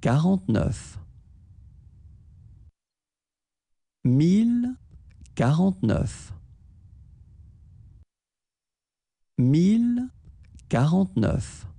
quarante-neuf mille quarante-neuf mille quarante-neuf